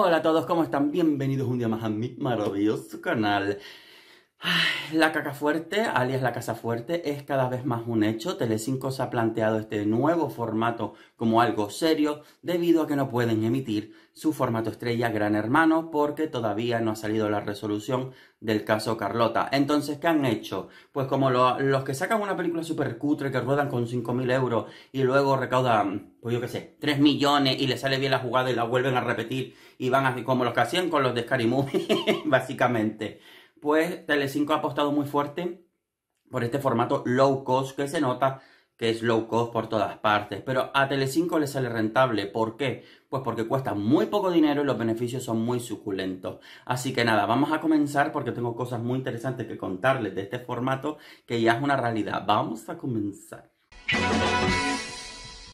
Hola a todos, ¿cómo están? Bienvenidos un día más a mi maravilloso canal. La caca fuerte, alias la casa fuerte, es cada vez más un hecho. Telecinco se ha planteado este nuevo formato como algo serio debido a que no pueden emitir su formato estrella Gran Hermano porque todavía no ha salido la resolución del caso Carlota. Entonces, ¿qué han hecho? Pues como los que sacan una película super cutre que ruedan con 5.000 euros y luego recaudan, pues yo qué sé, 3 millones y les sale bien la jugada y la vuelven a repetir y van así como los que hacían con los de Scary Movie, básicamente pues Tele5 ha apostado muy fuerte por este formato low cost que se nota que es low cost por todas partes, pero a Tele5 le sale rentable. ¿Por qué? Pues porque cuesta muy poco dinero y los beneficios son muy suculentos. Así que nada, vamos a comenzar porque tengo cosas muy interesantes que contarles de este formato que ya es una realidad. Vamos a comenzar.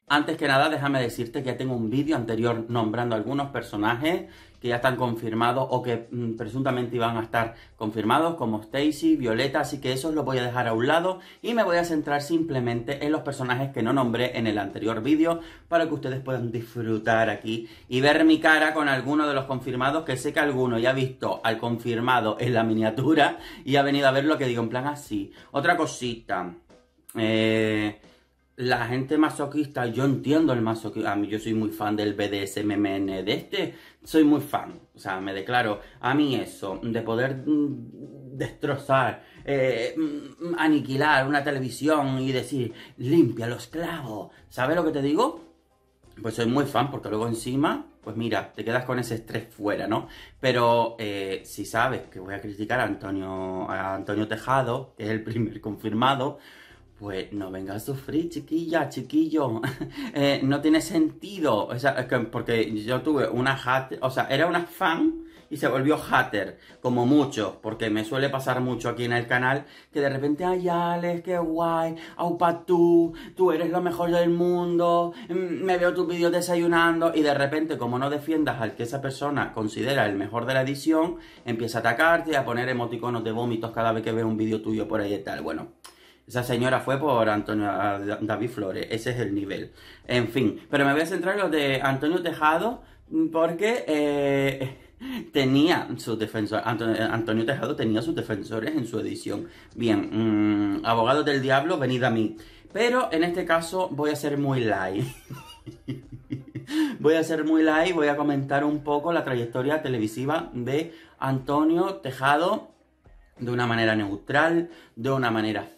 Antes que nada, déjame decirte que ya tengo un vídeo anterior nombrando algunos personajes que ya están confirmados o que mm, presuntamente iban a estar confirmados, como Stacy, Violeta, así que eso lo voy a dejar a un lado y me voy a centrar simplemente en los personajes que no nombré en el anterior vídeo para que ustedes puedan disfrutar aquí y ver mi cara con alguno de los confirmados, que sé que alguno ya ha visto al confirmado en la miniatura y ha venido a ver lo que digo en plan así. Otra cosita. Eh la gente masoquista, yo entiendo el masoquismo. yo soy muy fan del MMN de este. Soy muy fan. O sea, me declaro. A mí, eso, de poder mm, destrozar, eh, mm, aniquilar una televisión y decir, limpia los clavos. ¿Sabes lo que te digo? Pues soy muy fan, porque luego encima, pues mira, te quedas con ese estrés fuera, ¿no? Pero eh, si sabes que voy a criticar a Antonio, a Antonio Tejado, que es el primer confirmado pues no venga a sufrir, chiquilla, chiquillo. Eh, no tiene sentido. O sea, es que porque yo tuve una hater, o sea, era una fan y se volvió hater, como mucho porque me suele pasar mucho aquí en el canal, que de repente, ay Alex, qué guay, aupa tú, tú eres lo mejor del mundo, mm, me veo tus vídeos desayunando, y de repente, como no defiendas al que esa persona considera el mejor de la edición, empieza a atacarte, a poner emoticonos de vómitos cada vez que ve un vídeo tuyo por ahí y tal. Bueno, esa señora fue por Antonio David Flores, ese es el nivel. En fin, pero me voy a centrar en lo de Antonio Tejado porque eh, tenía sus defensores, eh, Antonio, Tejado tenía sus defensores en su edición. Bien, mm, abogados del diablo, venid a mí. Pero en este caso voy a ser muy light. voy a ser muy light, voy a comentar un poco la trayectoria televisiva de Antonio Tejado de una manera neutral, de una manera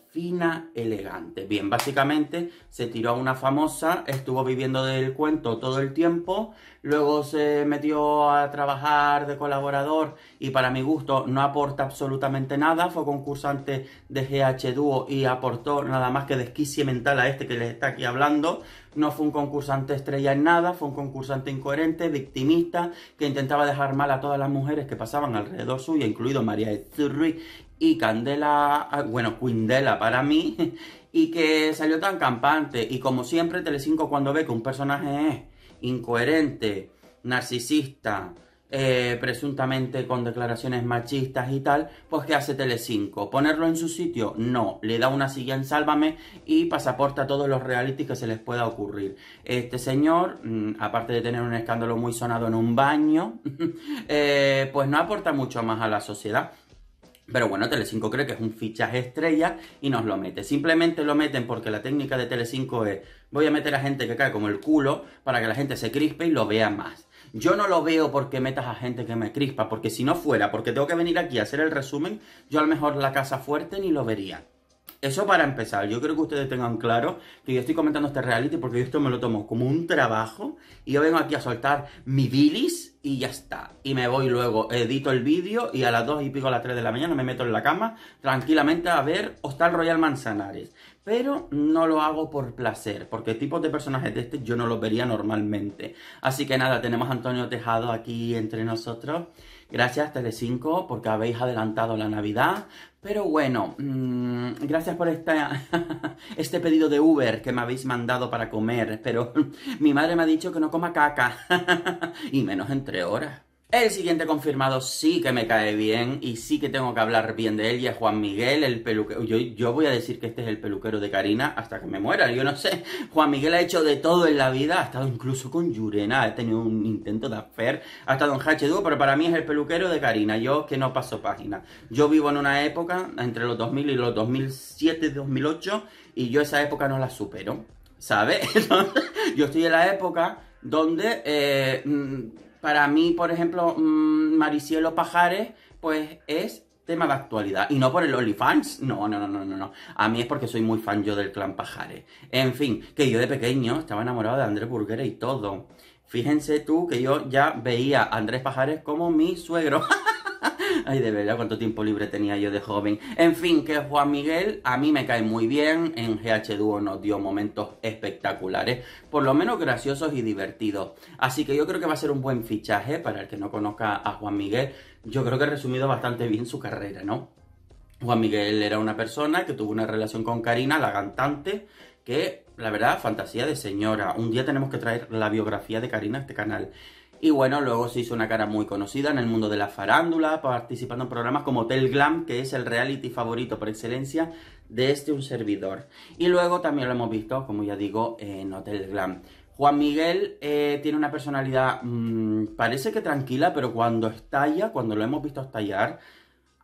elegante. Bien, básicamente se tiró a una famosa, estuvo viviendo del cuento todo el tiempo, luego se metió a trabajar de colaborador y para mi gusto no aporta absolutamente nada, fue concursante de GH Duo y aportó nada más que desquicie mental a este que les está aquí hablando, no fue un concursante estrella en nada, fue un concursante incoherente, victimista, que intentaba dejar mal a todas las mujeres que pasaban alrededor suya, incluido María Zurri y Candela, ah, bueno, Quindela para mí, y que salió tan campante. Y como siempre, Telecinco cuando ve que un personaje es incoherente, narcisista, eh, presuntamente con declaraciones machistas y tal, pues que hace Telecinco? ¿Ponerlo en su sitio? No, le da una silla en Sálvame y pasaporta a todos los realistas que se les pueda ocurrir. Este señor, mm, aparte de tener un escándalo muy sonado en un baño, eh, pues no aporta mucho más a la sociedad. Pero bueno, Telecinco cree que es un fichaje estrella y nos lo mete. Simplemente lo meten porque la técnica de Telecinco es voy a meter a gente que cae como el culo para que la gente se crispe y lo vea más. Yo no lo veo porque metas a gente que me crispa, porque si no fuera, porque tengo que venir aquí a hacer el resumen, yo a lo mejor la casa fuerte ni lo vería. Eso para empezar, yo creo que ustedes tengan claro que yo estoy comentando este reality porque yo esto me lo tomo como un trabajo y yo vengo aquí a soltar mi bilis y ya está. Y me voy luego, edito el vídeo y a las 2 y pico a las 3 de la mañana me meto en la cama tranquilamente a ver Hostal Royal Manzanares. Pero no lo hago por placer, porque tipos de personajes de este yo no los vería normalmente. Así que nada, tenemos a Antonio Tejado aquí entre nosotros. Gracias Telecinco porque habéis adelantado la Navidad, pero bueno, mm, gracias por esta, este pedido de Uber que me habéis mandado para comer, pero mi madre me ha dicho que no coma caca, y menos entre horas. El siguiente confirmado sí que me cae bien y sí que tengo que hablar bien de él y es Juan Miguel, el peluquero. Yo, voy a decir que este es el peluquero de Karina hasta que me muera, yo no sé. Juan Miguel ha hecho de todo en la vida, ha estado incluso con Yurena, ha tenido un intento de hacer, ha estado en H2, pero para mí es el peluquero de Karina, yo que no paso página. Yo vivo en una época entre los 2000 y los 2007, 2008 y yo esa época no la supero, ¿sabes? yo estoy en la época donde... Eh, mm, para mí, por ejemplo, mm, Maricielo Pajares, pues es tema de actualidad. Y no por el OnlyFans. No, no, no, no, no. A mí es porque soy muy fan yo del clan Pajares. En fin, que yo de pequeño estaba enamorado de Andrés Burguera y todo. Fíjense tú que yo ya veía a Andrés Pajares como mi suegro. Ay, de verdad, cuánto tiempo libre tenía yo de joven. En fin, que Juan Miguel a mí me cae muy bien. En GH Duo nos dio momentos espectaculares, por lo menos graciosos y divertidos. Así que yo creo que va a ser un buen fichaje para el que no conozca a Juan Miguel. Yo creo que he resumido bastante bien su carrera, ¿no? Juan Miguel era una persona que tuvo una relación con Karina, la cantante, que la verdad, fantasía de señora. Un día tenemos que traer la biografía de Karina a este canal. Y bueno, luego se hizo una cara muy conocida en el mundo de la farándula, participando en programas como Hotel Glam, que es el reality favorito por excelencia de este un servidor. Y luego también lo hemos visto, como ya digo, en Hotel Glam. Juan Miguel eh, tiene una personalidad, mm, parece que tranquila, pero cuando estalla, cuando lo hemos visto estallar,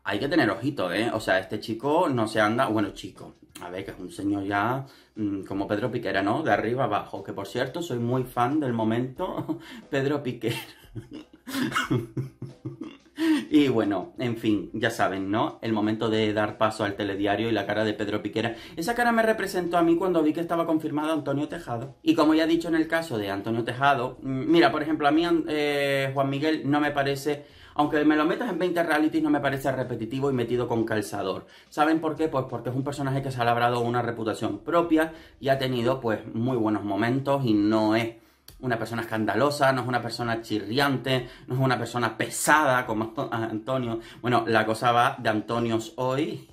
hay que tener ojito, ¿eh? O sea, este chico no se anda, bueno, chico, a ver, que es un señor ya mm, como Pedro Piquera, ¿no? De arriba abajo, que por cierto, soy muy fan del momento Pedro Piquera. y bueno, en fin, ya saben, ¿no? El momento de dar paso al telediario y la cara de Pedro Piquera. Esa cara me representó a mí cuando vi que estaba confirmado Antonio Tejado. Y como ya he dicho en el caso de Antonio Tejado, mm, mira, por ejemplo, a mí eh, Juan Miguel no me parece aunque me lo metas en 20 realities no me parece repetitivo y metido con calzador. ¿Saben por qué? Pues porque es un personaje que se ha labrado una reputación propia y ha tenido pues muy buenos momentos y no es una persona escandalosa, no es una persona chirriante, no es una persona pesada como Antonio. Bueno, la cosa va de Antonio hoy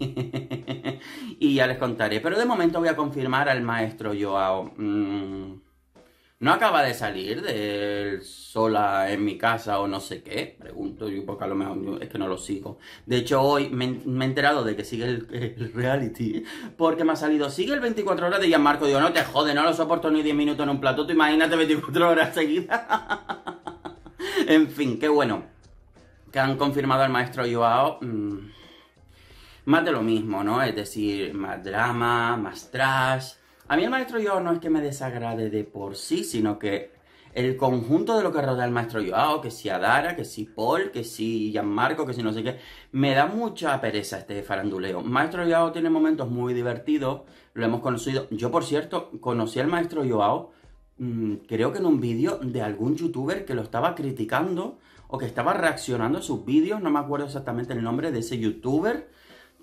y ya les contaré. Pero de momento voy a confirmar al maestro Joao. Mm. ¿No acaba de salir del sola en mi casa o no sé qué? Pregunto yo porque a lo mejor es que no lo sigo. De hecho, hoy me, he enterado de que sigue el, reality porque me ha salido, sigue el 24 horas de Gianmarco. Digo, no te jode, no lo soporto ni 10 minutos en un plato. Tú imagínate 24 horas seguidas. en fin, qué bueno. Que han confirmado al maestro Joao. Mm, más de lo mismo, ¿no? Es decir, más drama, más trash a mí el maestro yo no es que me desagrade de por sí, sino que el conjunto de lo que rodea el maestro Joao, que si Adara, que si Paul, que si Marco, que si no sé qué, me da mucha pereza este faranduleo. Maestro Joao tiene momentos muy divertidos, lo hemos conocido. Yo, por cierto, conocí al maestro Joao, mm, creo que en un vídeo de algún youtuber que lo estaba criticando o que estaba reaccionando a sus vídeos, no me acuerdo exactamente el nombre de ese youtuber,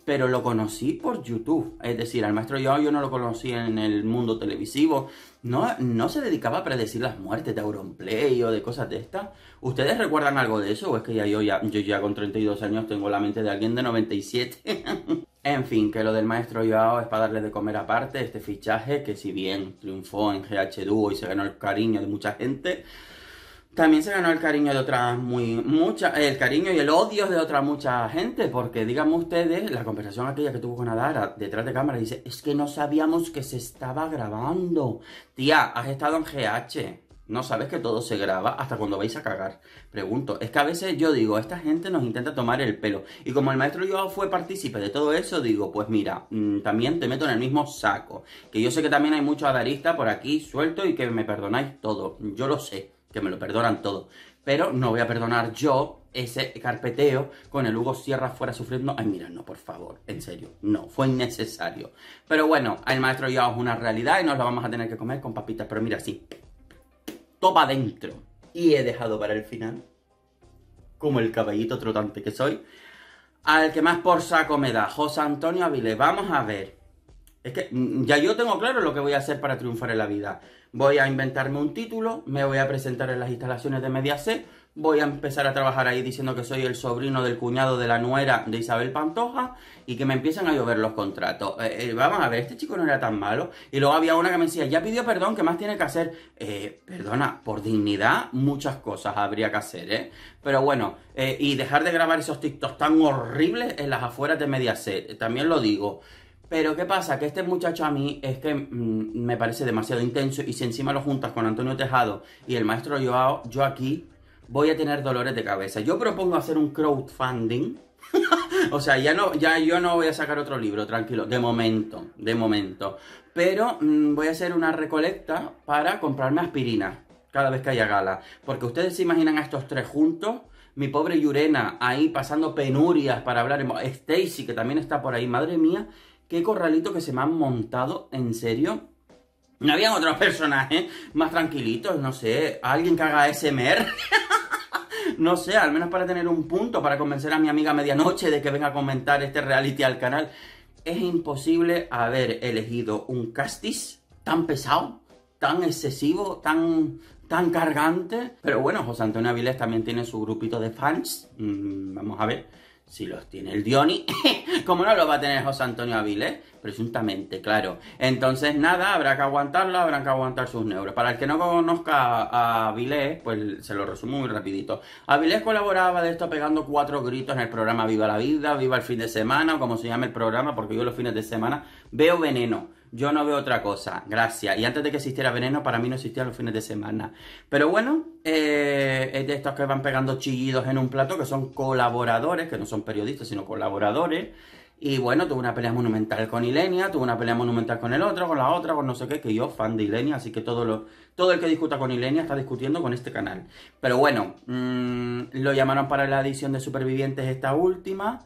pero lo conocí por YouTube. Es decir, al maestro Yao yo no lo conocí en el mundo televisivo. No, no se dedicaba a predecir las muertes de Auronplay o de cosas de estas. ¿Ustedes recuerdan algo de eso? ¿O es que ya yo, ya, con 32 años tengo la mente de alguien de 97? en fin, que lo del maestro Yao es para darle de comer aparte este fichaje que si bien triunfó en GH Duo y se ganó el cariño de mucha gente también se ganó el cariño de otras muy mucha el cariño y el odio de otra mucha gente porque digamos ustedes la conversación aquella que tuvo con Adara detrás de cámara dice es que no sabíamos que se estaba grabando tía has estado en GH no sabes que todo se graba hasta cuando vais a cagar pregunto es que a veces yo digo esta gente nos intenta tomar el pelo y como el maestro yo fue partícipe de todo eso digo pues mira mm, también te meto en el mismo saco que yo sé que también hay muchos adaristas por aquí suelto y que me perdonáis todo yo lo sé que me lo perdonan todo. Pero no voy a perdonar yo ese carpeteo con el Hugo Sierra fuera sufriendo. Ay, mira, no, por favor, en serio, no, fue innecesario. Pero bueno, el maestro ya es una realidad y nos la vamos a tener que comer con papitas. Pero mira, sí, topa adentro. Y he dejado para el final, como el caballito trotante que soy, al que más por saco me da, José Antonio Avilés. Vamos a ver. Es que mm, mm, ya yo tengo claro lo que voy a hacer para triunfar en la vida. Voy a inventarme un título, me voy a presentar en las instalaciones de Mediaset, voy a empezar a trabajar ahí diciendo que soy el sobrino del cuñado de la nuera de Isabel Pantoja y que me empiezan a llover los contratos. Eh, eh, vamos a ver, este chico no era tan malo. Y luego había una que me decía, ya pidió perdón, ¿qué más tiene que hacer? Eh, perdona, por dignidad muchas cosas habría que hacer, ¿eh? Pero bueno, y dejar de grabar esos TikToks tan horribles en las afueras de Mediaset, también lo digo. Pero ¿qué pasa? Que este muchacho a mí es que mm, me parece demasiado intenso y si encima lo juntas con Antonio Tejado y el maestro Joao, yo aquí voy a tener dolores de cabeza. Yo propongo hacer un crowdfunding. o sea, ya no, ya yo no voy a sacar otro libro, tranquilo, de momento, de momento. Pero mm, voy a hacer una recolecta para comprarme aspirina cada vez que haya gala. Porque ustedes se imaginan a estos tres juntos mi pobre Yurena ahí pasando penurias para hablar. Stacy, que también está por ahí, madre mía, Qué corralito que se me han montado, en serio. No habían otros personajes más tranquilitos, no sé, alguien que haga SMR. no sé, al menos para tener un punto, para convencer a mi amiga medianoche de que venga a comentar este reality al canal. Es imposible haber elegido un castis tan pesado, tan excesivo, tan, tan cargante. Pero bueno, José Antonio Avilés también tiene su grupito de fans. Mm, vamos a ver si los tiene el Dioni, como no los va a tener José Antonio Avilés, ¿eh? presuntamente, claro. Entonces, nada, habrá que aguantarlo, habrá que aguantar sus neuros. Para el que no conozca a Avilés, pues se lo resumo muy rapidito. Avilés colaboraba de esto pegando cuatro gritos en el programa Viva la Vida, Viva el fin de semana, o como se llama el programa, porque yo los fines de semana veo veneno. Yo no veo otra cosa, gracias. Y antes de que existiera veneno, para mí no existía los fines de semana. Pero bueno, eh, es de estos que van pegando chillidos en un plato, que son colaboradores, que no son periodistas, sino colaboradores. Y bueno, tuve una pelea monumental con Ilenia, tuve una pelea monumental con el otro, con la otra, con no sé qué, que yo, fan de Ilenia, así que todo, lo, todo el que discuta con Ilenia está discutiendo con este canal. Pero bueno, mm, lo llamaron para la edición de Supervivientes esta última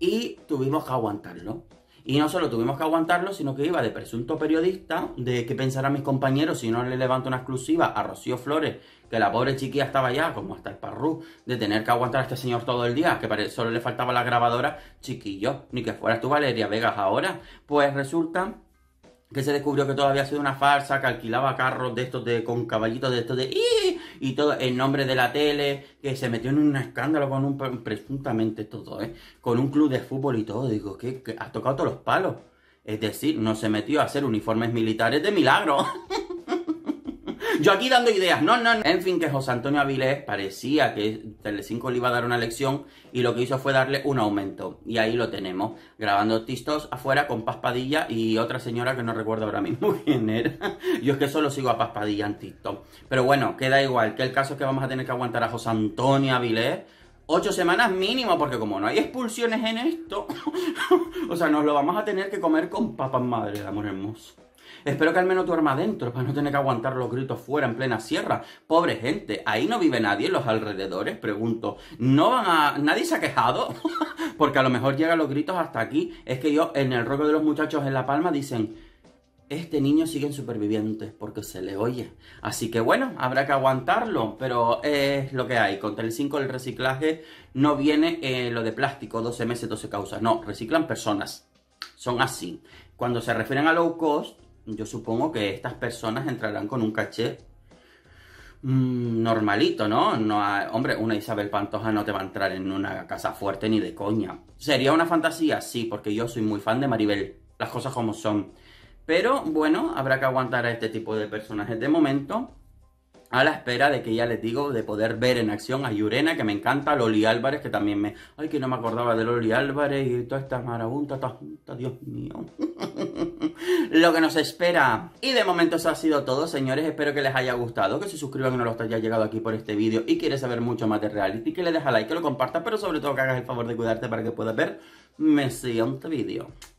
y tuvimos que aguantarlo. Y no solo tuvimos que aguantarlo, sino que iba de presunto periodista, de qué pensarán mis compañeros si no le levanto una exclusiva a Rocío Flores, que la pobre chiquilla estaba ya, como hasta el parrú, de tener que aguantar a este señor todo el día, que solo le faltaba la grabadora, chiquillo, ni que fueras tú Valeria Vegas ahora. Pues resulta que se descubrió que todo había sido una farsa, que alquilaba carros de estos de con caballitos de estos de y todo el nombre de la tele, que se metió en un escándalo con un presuntamente todo, ¿eh? con un club de fútbol y todo, digo, que ha tocado todos los palos. Es decir, no se metió a hacer uniformes militares de milagro. Yo aquí dando ideas. No, no, no. En fin, que José Antonio Avilés parecía que Telecinco le iba a dar una lección y lo que hizo fue darle un aumento. Y ahí lo tenemos, grabando tistos afuera con Paspadilla y otra señora que no recuerdo ahora mismo quién era. Yo es que solo sigo a Paspadilla en TikTok. Pero bueno, queda igual, que el caso es que vamos a tener que aguantar a José Antonio Avilés ocho semanas mínimo, porque como no hay expulsiones en esto, o sea, nos lo vamos a tener que comer con papas madre, amor hermoso. Espero que al menos arma adentro para no tener que aguantar los gritos fuera en plena sierra. Pobre gente, ahí no vive nadie en los alrededores, pregunto. ¿No van a... nadie se ha quejado? Porque a lo mejor llegan los gritos hasta aquí. Es que yo, en el rollo de los muchachos en La Palma, dicen... Este niño sigue en supervivientes porque se le oye. Así que bueno, habrá que aguantarlo, pero es lo que hay. Con 5 del reciclaje no viene eh, lo de plástico, 12 meses, 12 causas. No, reciclan personas. Son así. Cuando se refieren a low cost, yo supongo que estas personas entrarán con un caché mm, normalito, ¿no? no hombre, una Isabel Pantoja no te va a entrar en una casa fuerte ni de coña. ¿Sería una fantasía? Sí, porque yo soy muy fan de Maribel, las cosas como son. Pero bueno, habrá que aguantar a este tipo de personajes de momento, a la espera de que ya les digo, de poder ver en acción a Yurena, que me encanta, a Loli Álvarez, que también me... Ay, que no me acordaba de Loli Álvarez y todas estas marabuntas, Dios mío. lo que nos espera. Y de momento eso ha sido todo, señores. Espero que les haya gustado, que se suscriban y no los haya llegado aquí por este vídeo y quieres saber mucho más de reality, que le deja like, que lo compartas, pero sobre todo que hagas el favor de cuidarte para que puedas ver mi siguiente vídeo.